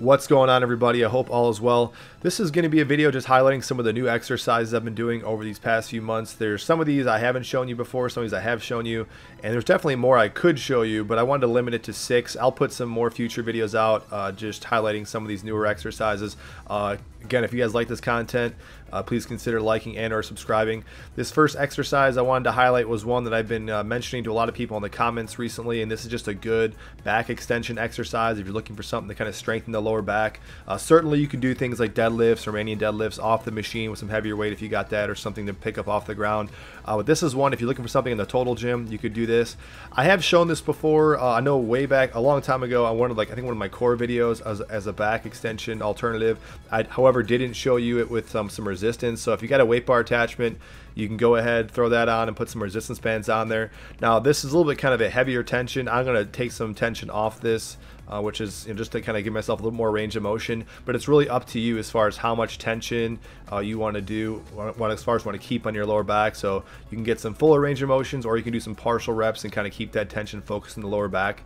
What's going on everybody? I hope all is well. This is going to be a video just highlighting some of the new exercises I've been doing over these past few months. There's some of these I haven't shown you before, some of these I have shown you, and there's definitely more I could show you, but I wanted to limit it to six. I'll put some more future videos out uh, just highlighting some of these newer exercises. Uh, again, if you guys like this content, uh, please consider liking and or subscribing. This first exercise I wanted to highlight was one that I've been uh, mentioning to a lot of people in the comments recently, and this is just a good back extension exercise if you're looking for something to kind of strengthen the lower back. Uh, certainly, you can do things like deadlifts, Romanian deadlifts off the machine with some heavier weight if you got that, or something to pick up off the ground. Uh, but this is one, if you're looking for something in the total gym, you could do this. I have shown this before. Uh, I know way back, a long time ago, I wanted, like, I think one of my core videos as, as a back extension alternative. I, however, didn't show you it with um, some resistance. So if you got a weight bar attachment, you can go ahead, throw that on, and put some resistance bands on there. Now, this is a little bit kind of a heavier tension. I'm going to take some tension off this uh, which is you know, just to kind of give myself a little more range of motion. But it's really up to you as far as how much tension uh, you want to do, what, as far as want to keep on your lower back. So you can get some fuller range of motions, or you can do some partial reps and kind of keep that tension focused in the lower back.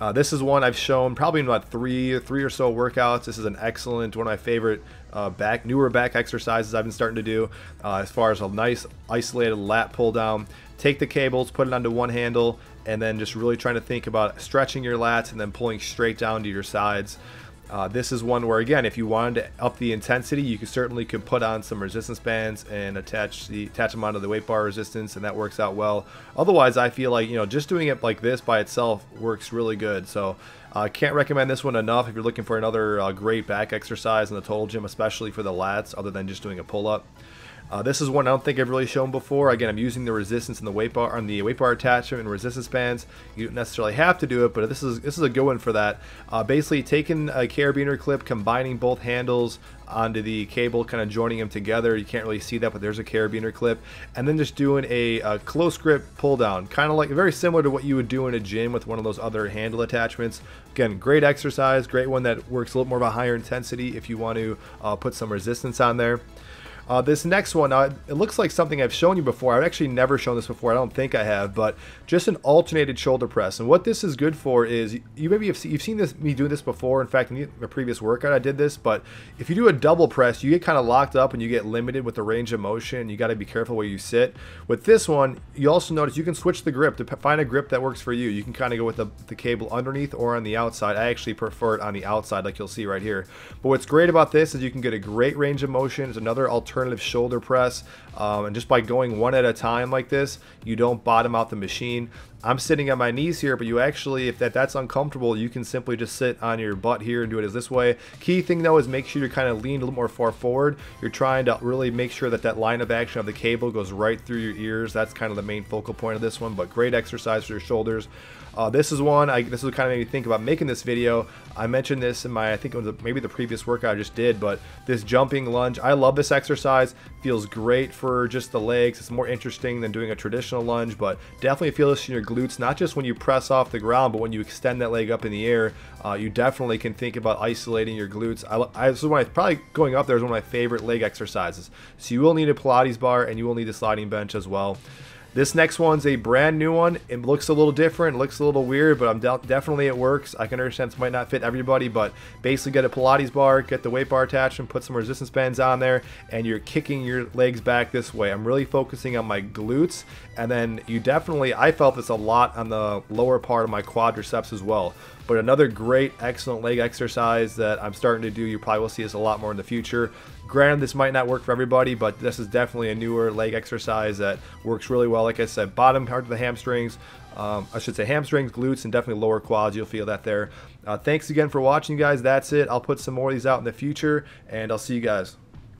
Uh, this is one I've shown probably in about three, three or so workouts. This is an excellent, one of my favorite uh, back, newer back exercises I've been starting to do uh, as far as a nice isolated lat pull down. Take the cables, put it onto one handle, and then just really trying to think about stretching your lats and then pulling straight down to your sides. Uh, this is one where, again, if you wanted to up the intensity, you could certainly could put on some resistance bands and attach the attach them onto the weight bar resistance, and that works out well. Otherwise, I feel like you know just doing it like this by itself works really good. So I uh, can't recommend this one enough if you're looking for another uh, great back exercise in the total gym, especially for the lats, other than just doing a pull up. Uh, this is one I don't think I've really shown before. Again, I'm using the resistance and the weight bar on the weight bar attachment and resistance bands. You don't necessarily have to do it, but this is this is a good one for that. Uh, basically, taking a carabiner clip, combining both handles onto the cable, kind of joining them together. You can't really see that, but there's a carabiner clip. And then just doing a, a close grip pull down, kind of like very similar to what you would do in a gym with one of those other handle attachments. Again, great exercise, great one that works a little more of a higher intensity if you want to uh, put some resistance on there. Uh, this next one, uh, it looks like something I've shown you before. I've actually never shown this before. I don't think I have, but just an alternated shoulder press. And what this is good for is you maybe have seen, you've seen this me do this before. In fact, in the previous workout, I did this. But if you do a double press, you get kind of locked up and you get limited with the range of motion. You got to be careful where you sit. With this one, you also notice you can switch the grip to find a grip that works for you. You can kind of go with the, the cable underneath or on the outside. I actually prefer it on the outside, like you'll see right here. But what's great about this is you can get a great range of motion. It's another alternative alternative shoulder press. Um, and just by going one at a time like this, you don't bottom out the machine. I'm sitting on my knees here, but you actually, if that, that's uncomfortable, you can simply just sit on your butt here and do it as this way. Key thing though is make sure you're kind of leaned a little more far forward. You're trying to really make sure that that line of action of the cable goes right through your ears. That's kind of the main focal point of this one, but great exercise for your shoulders. Uh, this is one, I, this is what kind of made me think about making this video. I mentioned this in my, I think it was maybe the previous workout I just did, but this jumping lunge, I love this exercise. Feels great for just the legs. It's more interesting than doing a traditional lunge, but definitely feel this in your glutes, not just when you press off the ground, but when you extend that leg up in the air. Uh, you definitely can think about isolating your glutes. I, I, this is one probably going up there is one of my favorite leg exercises. So you will need a Pilates bar and you will need a sliding bench as well. This next one's a brand new one. It looks a little different, looks a little weird, but I'm definitely it works. I can understand this might not fit everybody, but basically get a Pilates bar, get the weight bar attached, and put some resistance bands on there, and you're kicking your legs back this way. I'm really focusing on my glutes, and then you definitely, I felt this a lot on the lower part of my quadriceps as well. But another great, excellent leg exercise that I'm starting to do, you probably will see this a lot more in the future. Granted, this might not work for everybody, but this is definitely a newer leg exercise that works really well well. Like I said, bottom part of the hamstrings, um, I should say hamstrings, glutes, and definitely lower quads. You'll feel that there. Uh, thanks again for watching, you guys. That's it. I'll put some more of these out in the future, and I'll see you guys.